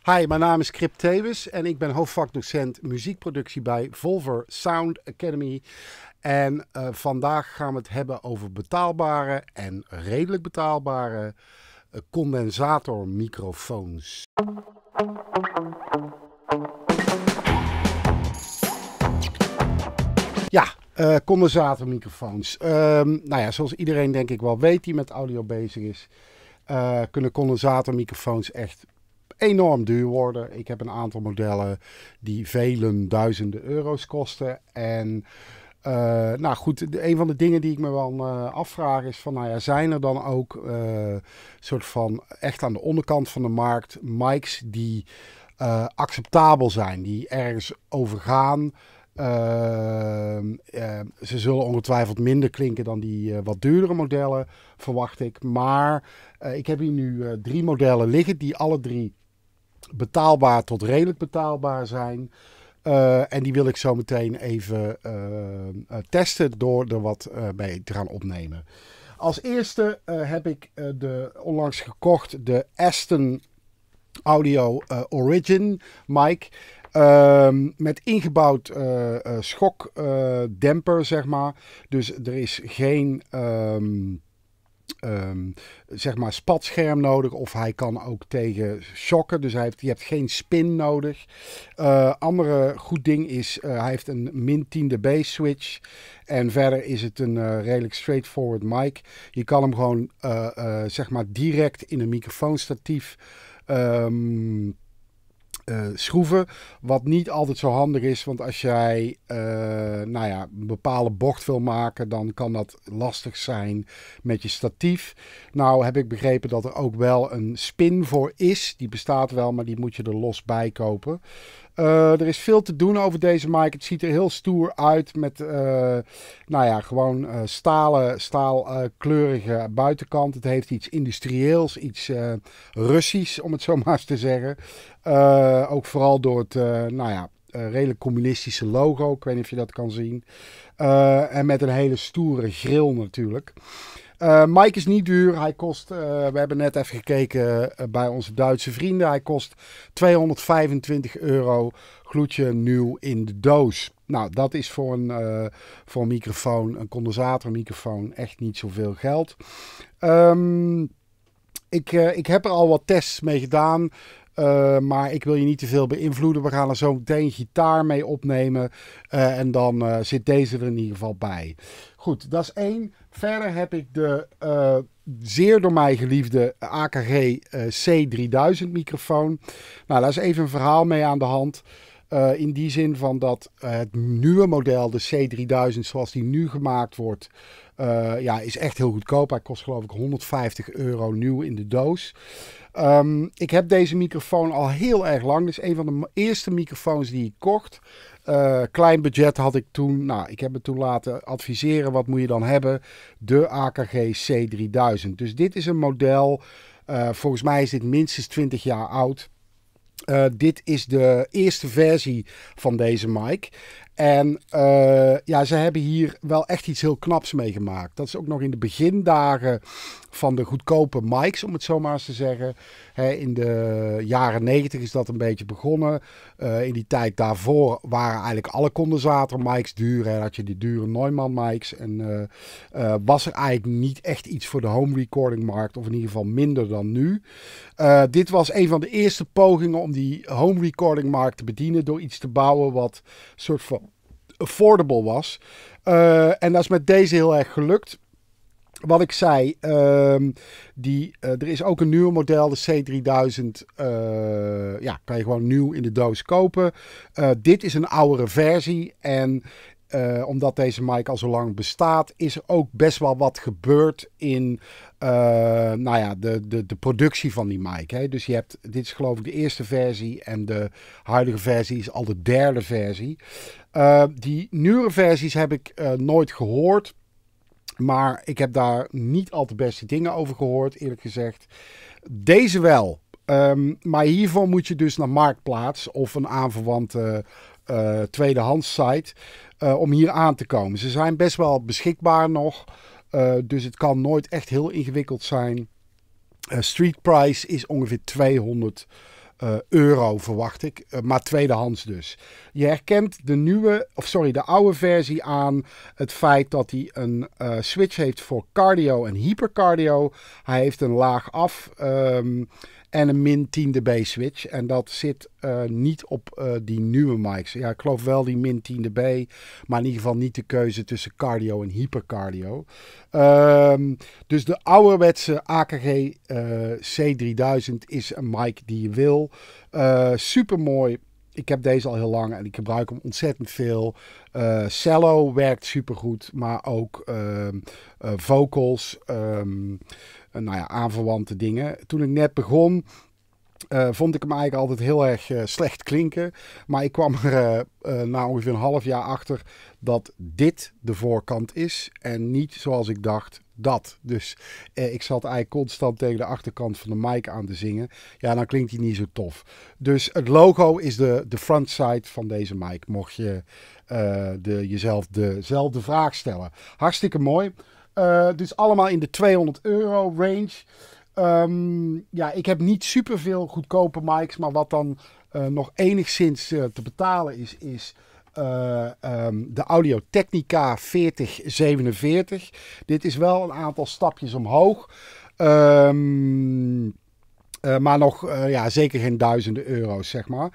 Hi, mijn naam is Krip Thewes en ik ben hoofdvakdocent muziekproductie bij Volver Sound Academy. En eh, vandaag gaan we het hebben over betaalbare en redelijk betaalbare eh, condensatormicrofoons. Ja, uh, eh, condensatormicrofoons. Ehm, nou ja, zoals iedereen denk ik wel weet die met audio bezig is, kunnen condensatormicrofoons echt enorm duur worden. Ik heb een aantal modellen die vele duizenden euro's kosten. En eh, nou goed, een van de dingen die ik me wel eh, afvraag is van, nou ja, zijn er dan ook uh, soort van echt aan de onderkant van de markt mics die acceptabel zijn, die ergens overgaan? Uh, ze zullen ongetwijfeld minder klinken dan die wat duurdere modellen, verwacht ik. Maar ik heb hier nu drie modellen liggen die alle drie betaalbaar tot redelijk betaalbaar zijn. Eh, en die wil ik zo meteen even eh, eh, testen door er wat mee te gaan opnemen. Als eerste heb ik de, onlangs gekocht de Aston Audio Origin mic. Ehm, met ingebouwd schokdemper, zeg maar. Dus er is geen. Ehm, Ehm, zeg maar spatscherm nodig. Of hij kan ook tegen shocken. Dus hij heeft, je hebt geen spin nodig. Eh, andere goed ding is, eh, hij heeft een min 10 dB switch. En verder is het een eh, redelijk straightforward mic. Je kan hem gewoon zeg maar direct in een microfoonstatief... Um, eh, schroeven. Wat niet altijd zo handig is, want als jij uh, nou ja, een bepaalde bocht wil maken, dan kan dat lastig zijn met je statief. Nou heb ik begrepen dat er ook wel een spin voor is. Die bestaat wel, maar die moet je er los bij kopen. Eh, er is veel te doen over deze mic. Het ziet er heel stoer uit met, eh, nou ja, gewoon uh, eh, staalkleurige buitenkant. Het heeft iets industrieels, iets Russisch, om het zo maar eens te zeggen. ook vooral door het, nou ja, redelijk communistische logo. Ik weet niet of je dat kan zien. en met een hele stoere grill natuurlijk. Uh, Mike is niet duur. Hij kost, eh, we hebben net even gekeken eh, bij onze Duitse vrienden. Hij kost 225 euro gloedje nieuw in de doos. Nou, dat is voor een, voor microfoon, een condensatormicrofoon, echt niet zoveel geld. Ehm, ik, ik heb er al wat tests mee gedaan. Eh, maar ik wil je niet te veel beïnvloeden. We gaan er zo meteen gitaar mee opnemen. Eh, en dan eh, zit deze er in ieder geval bij. Goed, dat is één. Verder heb ik de zeer door mij geliefde AKG C3000 microfoon. Nou, daar is even een verhaal mee aan de hand. Eh, in die zin van dat eh, het nieuwe model, de C3000 zoals die nu gemaakt wordt, eh, ja, is echt heel goedkoop. Hij kost geloof ik 150 euro nieuw in de doos. Ehm, ik heb deze microfoon al heel erg lang. is een van de eerste microfoons die ik kocht. klein budget had ik toen. Nou, ik heb me toen laten adviseren. Wat moet je dan hebben? De AKG C3000. Dus dit is een model. volgens mij is dit minstens 20 jaar oud. Eh, dit is de eerste versie van deze mic. En eh, ja, ze hebben hier wel echt iets heel knaps meegemaakt. Dat is ook nog in de begindagen van de goedkope mics, om het zo maar eens te zeggen. in de jaren negentig is dat een beetje begonnen. Eh, in die tijd daarvoor waren eigenlijk alle condensator mics duur. Hè. Had je die dure Neumann mics. En eh, was er eigenlijk niet echt iets voor de home recording markt. Of in ieder geval minder dan nu. dit was een van de eerste pogingen om die home recording markt te bedienen. Door iets te bouwen wat soort van affordable was. Eh, en dat is met deze heel erg gelukt. Wat ik zei, ehm, die, eh, er is ook een nieuw model, de C3000. Uh, eh, ja, kan je gewoon nieuw in de doos kopen. dit is een oudere versie. En eh, omdat deze mic al zo lang bestaat, is er ook best wel wat gebeurd in eh, nou ja, de, de, de productie van die mic. Hè. Dus je hebt, dit is geloof ik de eerste versie en de huidige versie is al de derde versie. Eh, die nieuwe versies heb ik nooit gehoord. Maar ik heb daar niet al te beste dingen over gehoord, eerlijk gezegd. Deze wel. Ehm, maar hiervoor moet je dus naar Marktplaats of een aanverwante eh, tweedehands site eh, om hier aan te komen. Ze zijn best wel beschikbaar nog, eh, dus het kan nooit echt heel ingewikkeld zijn. street price is ongeveer 200 euro verwacht ik, maar tweedehands dus. Je herkent de nieuwe, of sorry, de oude versie aan het feit dat hij een switch heeft voor cardio en hypercardio. Hij heeft een laag af. Ehm, en een min 10 dB switch. En dat zit eh, niet op eh, die nieuwe mics. Ja, ik geloof wel die min 10 dB. Maar in ieder geval niet de keuze tussen cardio en hypercardio. Um, dus de ouderwetse AKG eh, C3000 is een mic die je wil. Super mooi. Ik heb deze al heel lang en ik gebruik hem ontzettend veel. cello werkt supergoed, maar ook ehm, vocals. Ehm, eh, nou ja, aanverwante dingen. Toen ik net begon, eh, vond ik hem eigenlijk altijd heel erg eh, slecht klinken. Maar ik kwam er na ongeveer een half jaar achter dat dit de voorkant is. En niet zoals ik dacht dat. Dus ik zat eigenlijk constant tegen de achterkant van de mic aan te zingen. Ja, dan klinkt hij niet zo tof. Dus het logo is de, de frontside van deze mic. Mocht je de, jezelf dezelfde vraag stellen. Hartstikke mooi dus allemaal in de 200 euro range. Ehm, ja, ik heb niet super veel goedkope mics, maar wat dan eh, nog enigszins eh, te betalen is, is ehm, de Audio Technica 4047. Dit is wel een aantal stapjes omhoog. Ehm, maar nog ja, zeker geen duizenden euro's, zeg maar.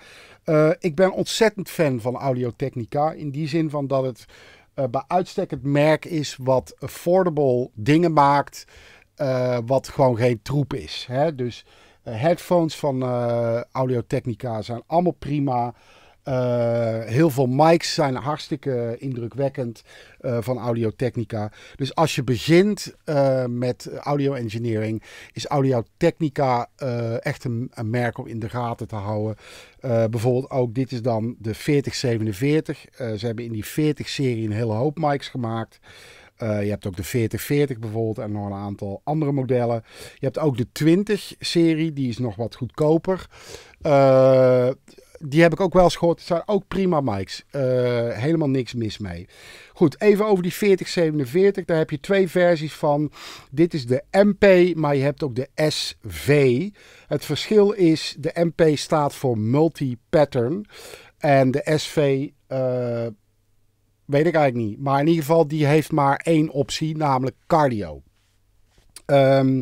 ik ben ontzettend fan van Audio Technica. In die zin van dat het eh, bij uitstek merk is wat affordable dingen maakt. Eh, wat gewoon geen troep is. Hè? Dus eh, headphones van Audio Technica zijn allemaal prima. Eh, heel veel mics zijn hartstikke indrukwekkend eh, van Audio-Technica. Dus als je begint eh, met audio-engineering, is Audio-Technica echt een, merk om in de gaten te houden. bijvoorbeeld ook, dit is dan de 4047. ze hebben in die 40-serie een hele hoop mics gemaakt. je hebt ook de 4040 bijvoorbeeld en nog een aantal andere modellen. Je hebt ook de 20-serie, die is nog wat goedkoper. Uh, die heb ik ook wel eens gehoord. Het zijn ook prima mics. Eh, helemaal niks mis mee. Goed, even over die 4047. Daar heb je twee versies van. Dit is de MP, maar je hebt ook de SV. Het verschil is, de MP staat voor multi-pattern. En de SV... Eh, weet ik eigenlijk niet. Maar in ieder geval, die heeft maar één optie, namelijk cardio. Ehm,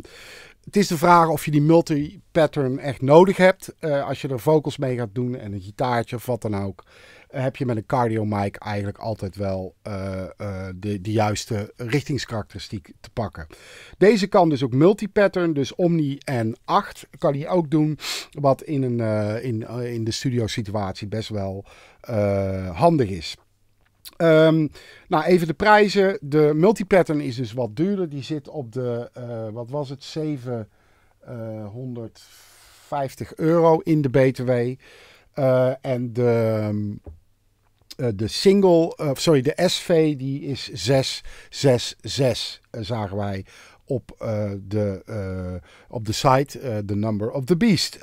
het is de vraag of je die multi-pattern echt nodig hebt. Eh, als je er vocals mee gaat doen en een gitaartje of wat dan ook. Eh, heb je met een cardio mic eigenlijk altijd wel eh, de, de, juiste richtingskarakteristiek te pakken. Deze kan dus ook multi-pattern, dus Omni en 8 kan hij ook doen. Wat in, een, in, in de studio situatie best wel handig is. Um, nou, even de prijzen. De multipattern is dus wat duurder. Die zit op de, eh, wat was het, 750 euro in de BTW. Eh, en de, ehm, eh, de single, sorry, de SV, die is 666, zagen wij op, eh, de, uh, op de site uh, The Number of the Beast,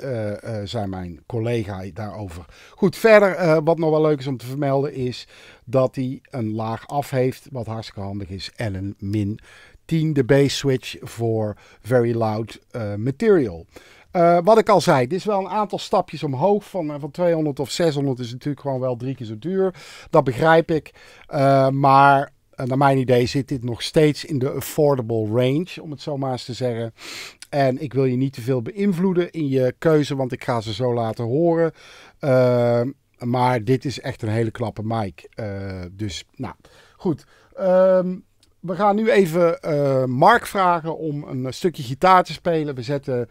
zei mijn collega daarover. Goed, verder wat nog wel leuk is om te vermelden is dat hij een laag af heeft, wat hartstikke handig is, en een min 10 de bass switch voor very loud material. wat ik al zei, dit is wel een aantal stapjes omhoog. Van, van 200 of 600 is natuurlijk gewoon wel drie keer zo duur. Dat begrijp ik. maar eh, naar mijn idee zit dit nog steeds in de affordable range, om het zo maar eens te zeggen. En ik wil je niet te veel beïnvloeden in je keuze, want ik ga ze zo laten horen. Eh, maar dit is echt een hele klappe mic. Eh, dus, nou, goed. Ehm, we gaan nu even Mark vragen om een stukje gitaar te spelen. We zetten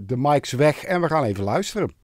de mics weg en we gaan even luisteren.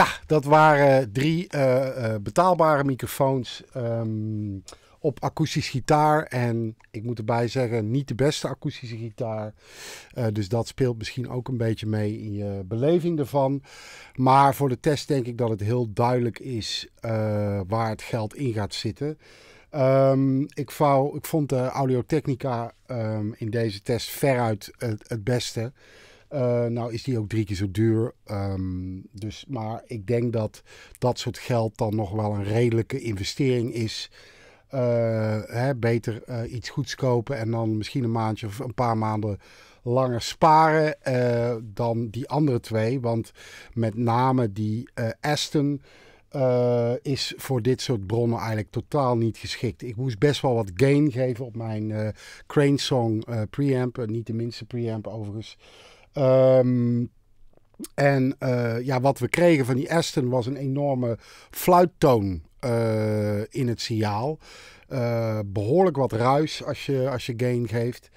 Ja, dat waren drie eh, eh, betaalbare microfoons ehm, op akoestische gitaar. En ik moet erbij zeggen, niet de beste akoestische gitaar. Eh, dus dat speelt misschien ook een beetje mee in je beleving ervan. Maar voor de test denk ik dat het heel duidelijk is waar het geld in gaat zitten. Ehm, ik, ik, vond de Audio Technica ehm, in deze test veruit het beste. Uh, nou is die ook drie keer zo duur. Ehm, dus, maar ik denk dat dat soort geld dan nog wel een redelijke investering is. Eh, hè, beter eh, iets goeds kopen en dan misschien een maandje of een paar maanden langer sparen dan die andere twee. Want met name die Aston. is voor dit soort bronnen eigenlijk totaal niet geschikt. Ik moest best wel wat gain geven op mijn uh, Crane Song uh, preamp. niet de minste preamp overigens. Ehm, en eh, ja, wat we kregen van die Aston was een enorme fluittoon eh, in het signaal. Eh, behoorlijk wat ruis als je, als je gain geeft.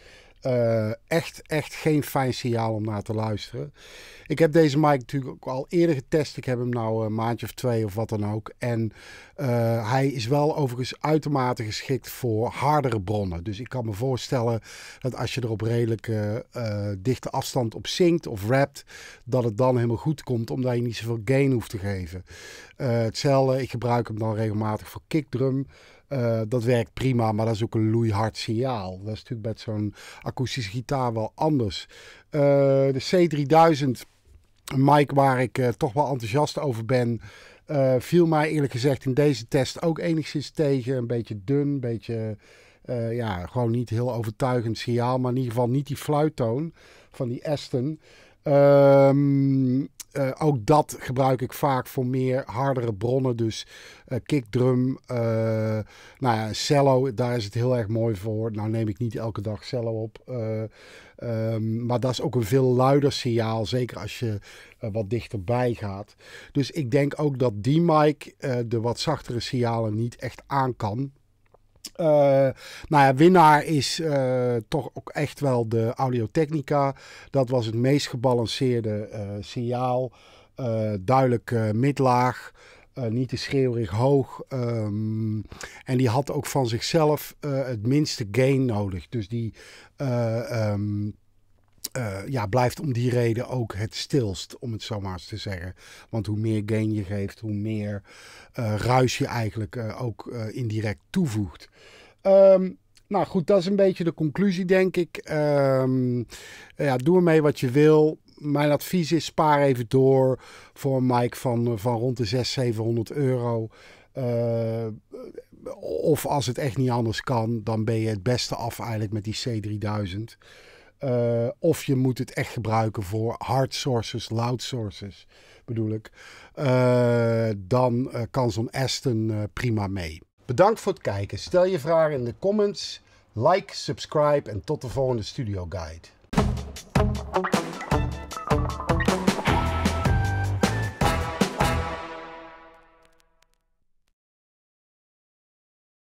Eh, echt, echt geen fijn signaal om naar te luisteren. Ik heb deze mic natuurlijk ook al eerder getest. Ik heb hem nou een maandje of twee of wat dan ook. En eh, hij is wel overigens uitermate geschikt voor hardere bronnen. Dus ik kan me voorstellen dat als je er op redelijk eh, dichte afstand op zingt of rapt, dat het dan helemaal goed komt, omdat je niet zoveel gain hoeft te geven. hetzelfde, ik gebruik hem dan regelmatig voor kickdrum. Eh, dat werkt prima, maar dat is ook een loeihard signaal. Dat is natuurlijk met zo'n akoestische gitaar wel anders. Eh, de C3000, mic waar ik eh, toch wel enthousiast over ben, viel mij eerlijk gezegd in deze test ook enigszins tegen. Een beetje dun, een beetje... ja, gewoon niet heel overtuigend signaal. Maar in ieder geval niet die fluittoon van die Aston. Um, eh, ook dat gebruik ik vaak voor meer hardere bronnen. Dus uh, kickdrum, eh, nou ja, cello, daar is het heel erg mooi voor. Nou neem ik niet elke dag cello op. Ehm, maar dat is ook een veel luider signaal, zeker als je wat dichterbij gaat. Dus ik denk ook dat die mic de wat zachtere signalen niet echt aan kan. Eh, nou ja, winnaar is eh, toch ook echt wel de Audiotechnica. Dat was het meest gebalanceerde eh, signaal. duidelijk midlaag. niet te schreeuwerig hoog. Ehm, en die had ook van zichzelf het minste gain nodig. Dus die ehm, eh, ja, blijft om die reden ook het stilst, om het zo maar eens te zeggen. Want hoe meer gain je geeft, hoe meer eh, ruis je eigenlijk eh, ook indirect toevoegt. Ehm, nou goed, dat is een beetje de conclusie, denk ik. Um, ja, doe ermee wat je wil. Mijn advies is: spaar even door voor een mic van, van rond de 600, 700 euro. of als het echt niet anders kan, dan ben je het beste af eigenlijk met die C3000. Eh, of je moet het echt gebruiken voor hard sources, loud sources bedoel ik. Eh, dan eh, kan zo'n Aston prima mee. Bedankt voor het kijken. Stel je vragen in de comments. Like, subscribe en tot de volgende Studio Guide.